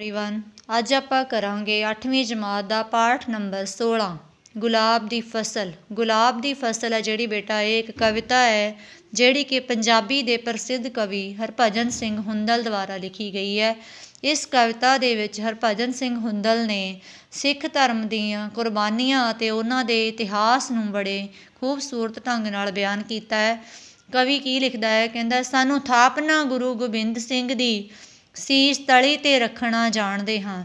everyone ਅੱਜ ਆਪਾਂ ਕਰਾਂਗੇ 8ਵੀਂ ਜਮਾਤ ਦਾ ਪਾਠ ਨੰਬਰ 16 ਗੁਲਾਬ ਦੀ ਫਸਲ ਗੁਲਾਬ ਦੀ ਫਸਲ ਹੈ ਜਿਹੜੀ ਬੇਟਾ ਇਹ ਇੱਕ ਕਵਿਤਾ ਹੈ ਜਿਹੜੀ ਕਿ ਪੰਜਾਬੀ ਦੇ ਪ੍ਰਸਿੱਧ ਕਵੀ ਹਰਭਜਨ ਸਿੰਘ ਹੁੰਦਲ ਦੁਆਰਾ ਲਿਖੀ ਗਈ ਹੈ ਇਸ ਕਵਿਤਾ ਦੇ ਵਿੱਚ ਹਰਭਜਨ ਸਿੰਘ ਹੁੰਦਲ ਨੇ ਸਿੱਖ ਧਰਮ ਦੀਆਂ ਕੁਰਬਾਨੀਆਂ ਅਤੇ ਉਹਨਾਂ ਦੇ ਇਤਿਹਾਸ ਨੂੰ ਬੜੇ ਖੂਬਸੂਰਤ ਢੰਗ ਨਾਲ ਬਿਆਨ ਕੀਤਾ ਹੈ ਕਵੀ ਕੀ ਲਿਖਦਾ ਹੈ ਕਹਿੰਦਾ ਸਾਨੂੰ ਥਾਪਨਾ ਗੁਰੂ ਗੋਬਿੰਦ ਸਿੰਘ ਦੀ ਸੀਸ ਤਲੀ ਤੇ ਰੱਖਣਾ ਜਾਣਦੇ ਹਾਂ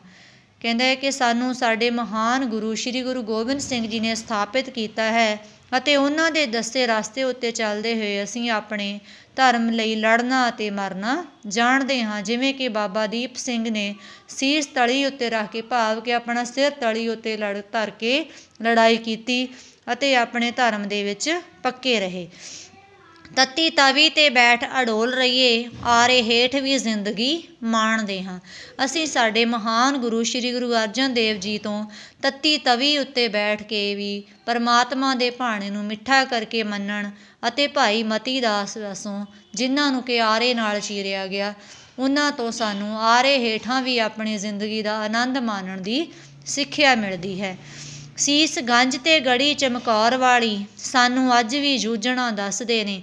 ਕਹਿੰਦਾ ਹੈ ਕਿ ਸਾਨੂੰ ਸਾਡੇ ਮਹਾਨ ਗੁਰੂ ਸ੍ਰੀ ਗੁਰੂ ਗੋਬਿੰਦ ਸਿੰਘ ਜੀ ਨੇ ਸਥਾਪਿਤ ਕੀਤਾ ਹੈ ਅਤੇ ਉਹਨਾਂ ਦੇ ਦੱਸੇ ਰਸਤੇ ਉੱਤੇ ਚੱਲਦੇ ਹੋਏ ਅਸੀਂ ਆਪਣੇ ਧਰਮ ਲਈ ਲੜਨਾ ਅਤੇ ਮਰਨਾ ਜਾਣਦੇ ਹਾਂ ਜਿਵੇਂ ਕਿ ਬਾਬਾ ਦੀਪ ਸਿੰਘ ਨੇ ਸੀਸ ਤਲੀ ਉੱਤੇ ਰੱਖ ਕੇ ਭਾਵ ਕਿ ਆਪਣਾ ਸਿਰ ਤਲੀ ਉੱਤੇ ਲੜ ਧਰ ਕੇ ਲੜਾਈ ਕੀਤੀ ਅਤੇ ਆਪਣੇ ਧਰਮ ਦੇ ਵਿੱਚ ਪੱਕੇ ਰਹੇ ਤੱਤੀ ਤਵੀ ਤੇ ਬੈਠ ਅਡੋਲ ਰਹੀਏ ਆਰੇ ਹੇਠ ਵੀ ਜ਼ਿੰਦਗੀ ਮਾਣਦੇ ਹਾਂ ਅਸੀਂ ਸਾਡੇ ਮਹਾਨ ਗੁਰੂ ਸ੍ਰੀ ਗੁਰੂ ਅਰਜਨ ਦੇਵ ਜੀ ਤੋਂ ਤੱਤੀ ਤਵੀ ਉੱਤੇ ਬੈਠ ਕੇ ਵੀ ਪਰਮਾਤਮਾ ਦੇ ਭਾਣੇ ਨੂੰ ਮਿੱਠਾ ਕਰਕੇ ਮੰਨਣ ਅਤੇ ਭਾਈ ਮਤੀ ਦਾਸ ਵਸੋਂ ਜਿਨ੍ਹਾਂ ਨੂੰ ਕਿ ਆਰੇ ਨਾਲ ਚੀਰਿਆ ਗਿਆ ਉਹਨਾਂ ਤੋਂ ਸਾਨੂੰ ਆਰੇ ਹੇਠਾਂ ਵੀ ਆਪਣੀ ਜ਼ਿੰਦਗੀ ਦਾ ਆਨੰਦ ਮਾਣਨ ਦੀ ਸਿੱਖਿਆ ਮਿਲਦੀ ਹੈ ਸੀਸਗੰਜ ਤੇ ਗੜੀ ਚਮਕੌਰ ਵਾਲੀ ਸਾਨੂੰ ਅੱਜ ਵੀ ਜੂਝਣਾ ਦੱਸਦੇ ਨੇ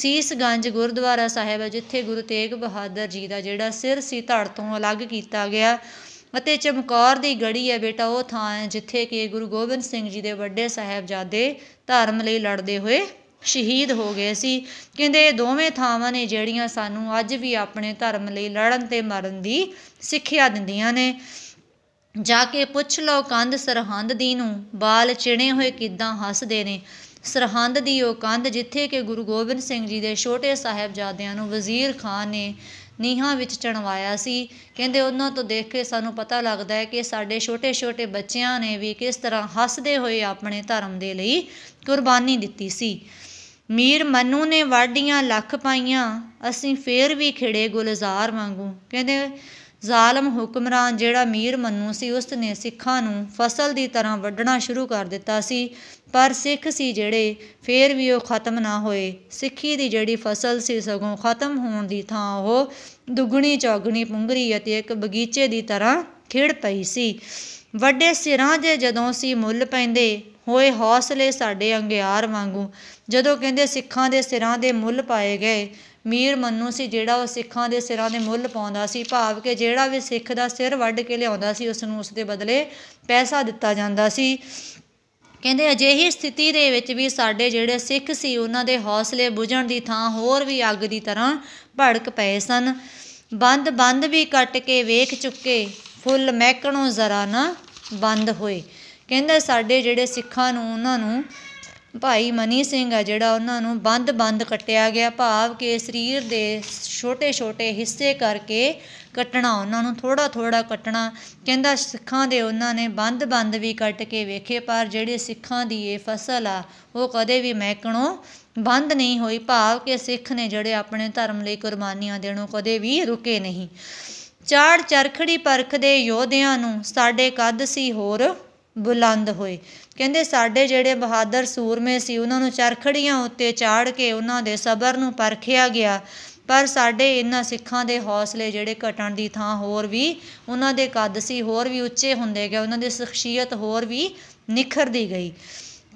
ਸੀਸਗੰਜ ਗੁਰਦੁਆਰਾ ਸਾਹਿਬ ਹੈ ਜਿੱਥੇ ਗੁਰੂ ਤੇਗ ਬਹਾਦਰ ਜੀ ਦਾ ਜਿਹੜਾ ਸਿਰ ਸੀ ਧੜ ਤੋਂ ਅਲੱਗ ਕੀਤਾ ਗਿਆ ਅਤੇ ਚਮਕੌਰ ਦੀ ਗੜੀ ਹੈ ਬੇਟਾ ਉਹ ਥਾਂ ਹੈ ਜਿੱਥੇ ਕਿ ਗੁਰੂ ਗੋਬਿੰਦ ਸਿੰਘ ਜੀ ਦੇ ਵੱਡੇ ਸਾਹਿਬਜ਼ਾਦੇ ਧਰਮ ਲਈ ਲੜਦੇ ਹੋਏ ਸ਼ਹੀਦ ਹੋ ਗਏ ਸੀ ਕਹਿੰਦੇ ਇਹ ਦੋਵੇਂ ਥਾਵਾਂ ਨੇ ਜਿਹੜੀਆਂ ਸਾਨੂੰ ਅੱਜ ਵੀ ਆਪਣੇ ਧਰਮ ਲਈ ਲੜਨ ਤੇ ਮਰਨ ਦੀ ਸਿੱਖਿਆ ਦਿੰਦੀਆਂ ਨੇ ਜਾ ਕੇ ਪੁੱਛ ਲਓ ਕੰਧ ਸਰਹੰਦ ਦੀ ਨੂੰ ਬਾਲ ਚਿਣੇ ਹੋਏ ਕਿਦਾਂ ਹੱਸਦੇ ਨੇ ਸਰਹੰਦ ਦੀ ਉਹ ਕੰਧ ਜਿੱਥੇ ਕਿ ਗੁਰੂ ਗੋਬਿੰਦ ਸਿੰਘ ਜੀ ਦੇ ਛੋਟੇ ਸਾਹਿਬਜ਼ਾਦਿਆਂ ਨੂੰ ਵਜ਼ੀਰ ਖਾਨ ਨੇ ਨੀਹਾਂ ਵਿੱਚ ਚਣਵਾਇਆ ਸੀ ਕਹਿੰਦੇ ਉਹਨਾਂ ਤੋਂ ਦੇਖ ਕੇ ਸਾਨੂੰ ਪਤਾ ਲੱਗਦਾ ਹੈ ਕਿ ਸਾਡੇ ਛੋਟੇ-ਛੋਟੇ ਬੱਚਿਆਂ ਨੇ ਵੀ ਕਿਸ ਤਰ੍ਹਾਂ ਹੱਸਦੇ ਹੋਏ ਆਪਣੇ ਧਰਮ ਦੇ ਲਈ ਕੁਰਬਾਨੀ ਦਿੱਤੀ ਸੀ ਮੀਰ ਮਨੂ ਨੇ ਵਾਢੀਆਂ ਲੱਖ ਪਾਈਆਂ ਅਸੀਂ ਫੇਰ ਵੀ ਖਿੜੇ ਗੁਲਜ਼ਾਰ ਵਾਂਗੂ ਕਹਿੰਦੇ ਜ਼ਾਲਮ ਹੁਕਮਰਾਨ ਜਿਹੜਾ ਮੀਰ ਮੰਨੂ ਸੀ ਉਸ ਨੇ ਸਿੱਖਾਂ ਨੂੰ ਫਸਲ ਦੀ ਤਰ੍ਹਾਂ ਵੱਢਣਾ ਸ਼ੁਰੂ ਕਰ ਦਿੱਤਾ ਸੀ ਪਰ ਸਿੱਖ ਸੀ ਜਿਹੜੇ ਫੇਰ ਵੀ ਉਹ ਖਤਮ ਨਾ ਹੋਏ ਸਿੱਖੀ ਦੀ ਜਿਹੜੀ ਫਸਲ ਸੀ ਸਗੋਂ ਖਤਮ ਹੋਣ ਦੀ ਥਾਂ ਉਹ ਦੁੱਗਣੀ ਚੌਗਣੀ ਪੁੰਗਰੀ ਅਤੇ ਇੱਕ ਬਗੀਚੇ ਦੀ ਤਰ੍ਹਾਂ ਖਿੜ ਪਈ ਸੀ ਵੱਡੇ ਸਿਰਾਂ ਦੇ ਜਦੋਂ ਸੀ ਮੁੱਲ ਪੈਂਦੇ ਹੋਏ ਹੌਸਲੇ ਸਾਡੇ ਅੰਗਿਆਰ ਵਾਂਗੂ ਜਦੋਂ ਕਹਿੰਦੇ ਸਿੱਖਾਂ ਦੇ ਸਿਰਾਂ ਦੇ ਮੁੱਲ ਪਾਏ ਗਏ ਮੀਰ ਮੰਨੂ ਸੀ ਜਿਹੜਾ ਉਹ ਸਿੱਖਾਂ ਦੇ ਸਿਰਾਂ ਦੇ ਮੁੱਲ ਪਾਉਂਦਾ ਸੀ ਭਾਵ ਕਿ ਜਿਹੜਾ ਵੀ ਸਿੱਖ ਦਾ ਸਿਰ ਵੱਢ ਕੇ ਲਿਆਉਂਦਾ ਸੀ ਉਸ ਨੂੰ ਉਸ ਦੇ ਬਦਲੇ ਪੈਸਾ ਦਿੱਤਾ ਜਾਂਦਾ ਸੀ ਕਹਿੰਦੇ ਅਜਿਹੀ ਸਥਿਤੀ ਦੇ ਵਿੱਚ ਵੀ ਸਾਡੇ ਜਿਹੜੇ ਸਿੱਖ ਸੀ ਉਹਨਾਂ ਦੇ ਹੌਸਲੇ ਬੁਝਣ ਦੀ ਥਾਂ ਹੋਰ ਵੀ ਅੱਗ ਦੀ ਤਰ੍ਹਾਂ ਭੜਕ ਪਏ ਸਨ ਬੰਦ ਬੰਦ ਵੀ ਕੱਟ ਕੇ ਵੇਖ ਚੁੱਕੇ ਫੁੱਲ ਮਹਿਕਣੋਂ ਜ਼ਰਾ ਨਾ ਬੰਦ ਹੋਏ ਕਹਿੰਦਾ ਸਾਡੇ ਜਿਹੜੇ ਸਿੱਖਾਂ ਨੂੰ ਉਹਨਾਂ ਨੂੰ ਭਾਈ ਮਨੀ ਸਿੰਘ ਆ ਜਿਹੜਾ ਉਹਨਾਂ ਨੂੰ ਬੰਦ-ਬੰਦ ਕੱਟਿਆ ਗਿਆ ਭਾਵ ਕਿ ਸਰੀਰ ਦੇ ਛੋਟੇ-ਛੋਟੇ ਹਿੱਸੇ ਕਰਕੇ ਕੱਟਣਾ ਉਹਨਾਂ ਨੂੰ ਥੋੜਾ-ਥੋੜਾ ਕੱਟਣਾ ਕਹਿੰਦਾ ਸਿੱਖਾਂ ਦੇ ਉਹਨਾਂ ਨੇ ਬੰਦ-ਬੰਦ ਵੀ ਕੱਟ ਕੇ ਵੇਖੇ ਪਰ ਜਿਹੜੇ ਸਿੱਖਾਂ ਦੀ ਇਹ ਫਸਲ ਆ ਉਹ ਕਦੇ ਵੀ ਮਹਿਕਣੋਂ ਬੰਦ ਨਹੀਂ ਹੋਈ ਭਾਵ ਕਿ ਸਿੱਖ ਨੇ ਜਿਹੜੇ ਆਪਣੇ ਧਰਮ ਲਈ ਕੁਰਬਾਨੀਆਂ ਦੇਣੋਂ ਕਦੇ ਵੀ ਰੁਕੇ ਨਹੀਂ ਚਾੜ ਚਰਖੜੀ ਪਰਖ ਦੇ ਯੋਧਿਆਂ ਨੂੰ ਸਾਡੇ ਕੱਦ ਸੀ ਹੋਰ ਬੁਲੰਦ ਹੋਏ ਕਹਿੰਦੇ ਸਾਡੇ ਜਿਹੜੇ ਬਹਾਦਰ ਸੂਰਮੇ ਸੀ ਉਹਨਾਂ ਨੂੰ ਚਰਖੜੀਆਂ ਉੱਤੇ ਚਾੜ ਕੇ ਉਹਨਾਂ ਦੇ ਸਬਰ ਨੂੰ ਪਰਖਿਆ ਗਿਆ ਪਰ ਸਾਡੇ ਇਹਨਾਂ ਸਿੱਖਾਂ ਦੇ ਹੌਸਲੇ ਜਿਹੜੇ ਘਟਣ ਦੀ ਥਾਂ ਹੋਰ ਵੀ ਉਹਨਾਂ ਦੇ ਕੱਦ ਸੀ ਹੋਰ ਵੀ ਉੱਚੇ ਹੁੰਦੇ ਗਏ ਉਹਨਾਂ ਦੀ ਸ਼ਖਸੀਅਤ ਹੋਰ ਵੀ ਨਿਖਰਦੀ ਗਈ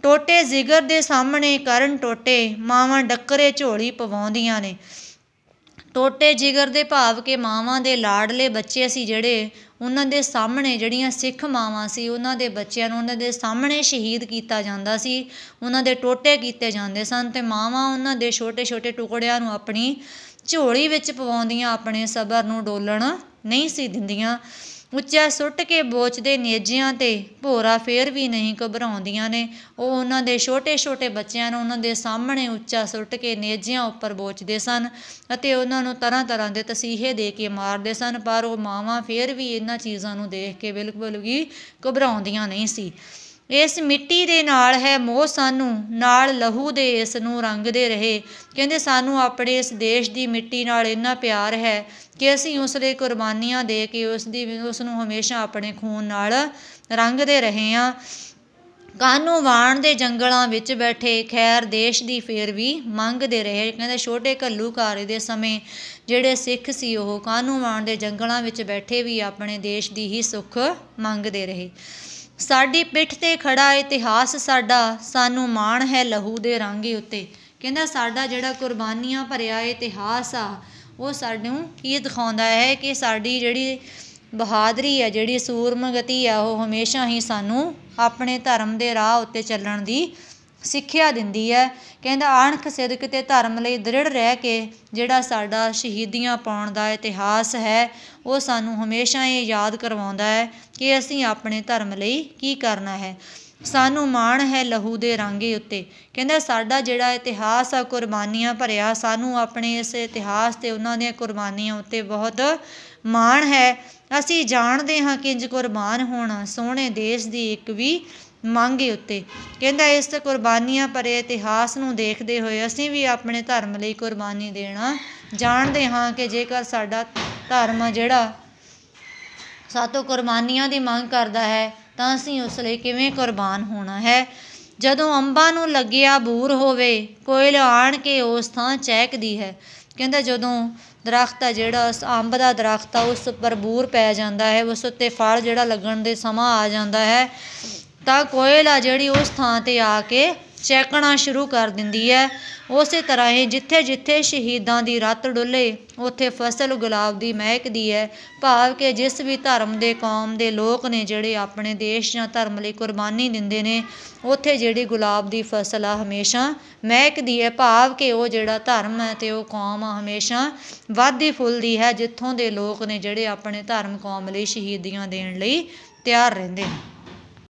ਟੋਟੇ ਜ਼ਿਗਰ ਦੇ ਸਾਹਮਣੇ ਕਰਨ ਟੋਟੇ ਮਾਵਾਂ ਡੱਕਰੇ ਝੋਲੀ ਪਵਾਉਂਦੀਆਂ ਨੇ ਟੋਟੇ ਜਿਗਰ ਦੇ ਭਾਵ ਕਿ ਮਾਵਾਂ ਦੇ ਲਾਡਲੇ ਬੱਚੇ ਸੀ ਜਿਹੜੇ ਉਹਨਾਂ ਦੇ ਸਾਹਮਣੇ ਜਿਹੜੀਆਂ ਸਿੱਖ ਮਾਵਾਂ ਸੀ ਉਹਨਾਂ ਦੇ ਬੱਚਿਆਂ ਨੂੰ ਉਹਨਾਂ ਦੇ ਸਾਹਮਣੇ ਸ਼ਹੀਦ ਕੀਤਾ ਜਾਂਦਾ ਸੀ ਉਹਨਾਂ ਦੇ ਟੋਟੇ ਕੀਤੇ ਜਾਂਦੇ ਸਨ ਤੇ ਮਾਵਾਂ ਉਹਨਾਂ ਦੇ ਛੋਟੇ-ਛੋਟੇ ਟੁਕੜਿਆਂ ਨੂੰ ਆਪਣੀ ਝੋਲੀ ਵਿੱਚ ਪਵਾਉਂਦੀਆਂ ਆਪਣੇ ਸਬਰ ਨੂੰ ਡੋਲਣ ਨਹੀਂ ਸੀ ਦਿੰਦੀਆਂ ਉੱਚਾ ਸੁੱਟ ਕੇ ਬੋਚ ਦੇ ਨੇਜਿਆਂ ਤੇ ਭੋਰਾ ਫੇਰ ਵੀ ਨਹੀਂ ਘਬਰਾਉਂਦੀਆਂ ਨੇ ਉਹ ਉਹਨਾਂ ਦੇ ਛੋਟੇ-ਛੋਟੇ ਬੱਚਿਆਂ ਨੂੰ ਉਹਨਾਂ ਦੇ ਸਾਹਮਣੇ ਉੱਚਾ ਸੁੱਟ ਕੇ ਨੇਜਿਆਂ ਉੱਪਰ ਬੋਚਦੇ ਸਨ ਅਤੇ ਉਹਨਾਂ ਨੂੰ ਤਰ੍ਹਾਂ-ਤਰ੍ਹਾਂ ਦੇ ਤਸੀਹੇ ਦੇ ਕੇ ਮਾਰਦੇ ਸਨ ਪਰ ਉਹ ਮਾਵਾਂ ਫੇਰ ਵੀ ਇਹਨਾਂ ਚੀਜ਼ਾਂ ਨੂੰ ਦੇਖ ਕੇ ਬਿਲਕੁਲ ਵੀ ਘਬਰਾਉਂਦੀਆਂ ਨਹੀਂ ਸੀ ਇਸ ਮਿੱਟੀ ਦੇ ਨਾਲ ਹੈ ਮੋਹ ਸਾਨੂੰ ਨਾਲ ਲਹੂ ਦੇ ਇਸ ਨੂੰ ਰੰਗਦੇ ਰਹੇ ਕਹਿੰਦੇ ਸਾਨੂੰ ਆਪਣੇ ਇਸ ਦੇਸ਼ ਦੀ ਮਿੱਟੀ ਨਾਲ ਇੰਨਾ ਪਿਆਰ ਹੈ ਕਿ ਅਸੀਂ ਉਸ ਦੇ ਕੁਰਬਾਨੀਆਂ ਦੇ ਕੇ ਉਸ ਦੀ ਉਸ ਨੂੰ ਹਮੇਸ਼ਾ ਆਪਣੇ ਖੂਨ ਨਾਲ ਰੰਗਦੇ ਰਹੇ ਹਾਂ ਕਾਨੂੰ ਵਾਣ ਦੇ ਜੰਗਲਾਂ ਵਿੱਚ ਬੈਠੇ ਖੈਰ ਦੇਸ਼ ਦੀ ਫੇਰ ਵੀ ਮੰਗਦੇ ਰਹੇ ਕਹਿੰਦੇ ਛੋਟੇ ਘੱਲੂਕਾਰੇ ਦੇ ਸਮੇਂ ਜਿਹੜੇ ਸਿੱਖ ਸੀ ਉਹ ਕਾਨੂੰ ਵਾਣ ਦੇ ਜੰਗਲਾਂ ਵਿੱਚ ਬੈਠੇ ਵੀ ਆਪਣੇ ਦੇਸ਼ ਦੀ ਹੀ ਸੁੱਖ ਮੰਗਦੇ ਰਹੇ ਸਾਡੀ ਪਿੱਠ ਤੇ ਖੜਾ ਇਤਿਹਾਸ ਸਾਡਾ ਸਾਨੂੰ ਮਾਣ ਹੈ ਲਹੂ ਦੇ ਰਾਂਗੇ ਉੱਤੇ ਕਹਿੰਦਾ ਸਾਡਾ ਜਿਹੜਾ ਕੁਰਬਾਨੀਆਂ ਭਰਿਆ ਇਤਿਹਾਸ ਆ ਉਹ ਸਾਨੂੰ ਕੀ ਦਿਖਾਉਂਦਾ ਹੈ ਕਿ ਸਾਡੀ ਜਿਹੜੀ ਬਹਾਦਰੀ ਆ ਜਿਹੜੀ ਸੂਰਮਗਤੀ ਆ ਉਹ ਹਮੇਸ਼ਾ ਹੀ ਸਾਨੂੰ ਆਪਣੇ ਧਰਮ ਦੇ ਰਾਹ ਉੱਤੇ ਚੱਲਣ ਦੀ ਸਿੱਖਿਆ ਦਿੰਦੀ ਹੈ ਕਹਿੰਦਾ ਅਣਖ ਸਿਦਕ ਤੇ ਧਰਮ ਲਈ ਦ੍ਰਿੜ ਰਹਿ ਕੇ ਜਿਹੜਾ ਸਾਡਾ ਸ਼ਹੀਦੀਆਂ ਪਾਉਣ ਦਾ ਇਤਿਹਾਸ ਹੈ ਉਹ ਸਾਨੂੰ ਹਮੇਸ਼ਾ ਇਹ ਯਾਦ ਕਰਵਾਉਂਦਾ ਹੈ ਕਿ ਅਸੀਂ ਆਪਣੇ ਧਰਮ ਲਈ ਕੀ ਕਰਨਾ ਹੈ ਸਾਨੂੰ ਮਾਣ ਹੈ ਲਹੂ ਦੇ ਰਾਂਗੇ ਉੱਤੇ ਕਹਿੰਦਾ ਸਾਡਾ ਜਿਹੜਾ ਇਤਿਹਾਸ ਆ ਕੁਰਬਾਨੀਆਂ ਭਰਿਆ ਸਾਨੂੰ ਆਪਣੇ ਇਸ ਇਤਿਹਾਸ ਤੇ ਉਹਨਾਂ ਦੀਆਂ ਕੁਰਬਾਨੀਆਂ ਉੱਤੇ ਬਹੁਤ ਮਾਣ ਹੈ ਅਸੀਂ ਜਾਣਦੇ ਹਾਂ ਕਿ ਇੰਜ ਕੁਰਬਾਨ ਹੋਣਾ ਸੋਹਣੇ ਦੇਸ਼ ਦੀ ਇੱਕ ਵੀ ਮੰਗੇ ਉੱਤੇ ਕਹਿੰਦਾ ਇਸ ਕੁਰਬਾਨੀਆਂ ਪਰੇ ਇਤਿਹਾਸ ਨੂੰ ਦੇਖਦੇ ਹੋਏ ਅਸੀਂ ਵੀ ਆਪਣੇ ਧਰਮ ਲਈ ਕੁਰਬਾਨੀ ਦੇਣਾ ਜਾਣਦੇ ਹਾਂ ਕਿ ਜੇਕਰ ਸਾਡਾ ਧਰਮ ਜਿਹੜਾ ਸਾਤੋਂ ਕੁਰਬਾਨੀਆਂ ਦੀ ਮੰਗ ਕਰਦਾ ਹੈ ਤਾਂ ਅਸੀਂ ਉਸ ਲਈ ਕਿਵੇਂ ਕੁਰਬਾਨ ਹੋਣਾ ਹੈ ਜਦੋਂ ਅੰਬਾਂ ਨੂੰ ਲੱਗਿਆ ਬੂਰ ਹੋਵੇ ਕੋਇਲ ਆਣ ਕੇ ਉਸ ਥਾਂ ਚਹਿਕਦੀ ਹੈ ਕਹਿੰਦਾ ਜਦੋਂ ਦਰਖਤ ਆ ਜਿਹੜਾ ਉਸ ਅੰਬ ਦਾ ਦਰਖਤ ਆ ਉਸ ਉੱਪਰ ਬੂਰ ਪੈ ਜਾਂਦਾ ਹੈ ਉਸ ਉੱਤੇ ਫਲ ਜਿਹੜਾ ਲੱਗਣ ਦੇ ਸਮਾਂ ਆ ਜਾਂਦਾ ਹੈ ਤਾਂ ਕੋਇਲ ਆ ਜਿਹੜੀ ਉਸ ਥਾਂ 'ਤੇ ਆ ਕੇ ਚਹਿਕਣਾ ਸ਼ੁਰੂ ਕਰ ਦਿੰਦੀ ਹੈ ਉਸੇ ਤਰ੍ਹਾਂ ਹੀ ਜਿੱਥੇ ਜਿੱਥੇ ਸ਼ਹੀਦਾਂ ਦੀ ਰਤ ਡੁੱਲੇ ਉੱਥੇ ਫਸਲ ਗੁਲਾਬ ਦੀ ਮਹਿਕਦੀ ਹੈ ਭਾਵ ਕਿ ਜਿਸ ਵੀ ਧਰਮ ਦੇ ਕੌਮ ਦੇ ਲੋਕ ਨੇ ਜਿਹੜੇ ਆਪਣੇ ਦੇਸ਼ ਜਾਂ ਧਰਮ ਲਈ ਕੁਰਬਾਨੀ ਦਿੰਦੇ ਨੇ ਉੱਥੇ ਜਿਹੜੀ ਗੁਲਾਬ ਦੀ ਫਸਲ ਆ ਹਮੇਸ਼ਾ ਮਹਿਕਦੀ ਹੈ ਭਾਵ ਕਿ ਉਹ ਜਿਹੜਾ ਧਰਮ ਹੈ ਤੇ ਉਹ ਕੌਮ ਆ ਹਮੇਸ਼ਾ ਵਾਧੀ ਫੁੱਲਦੀ ਹੈ ਜਿੱਥੋਂ ਦੇ ਲੋਕ ਨੇ ਜਿਹੜੇ ਆਪਣੇ ਧਰਮ ਕੌਮ ਲਈ ਸ਼ਹੀਦੀਆਂ ਦੇਣ ਲਈ ਤਿਆਰ ਰਹਿੰਦੇ ਨੇ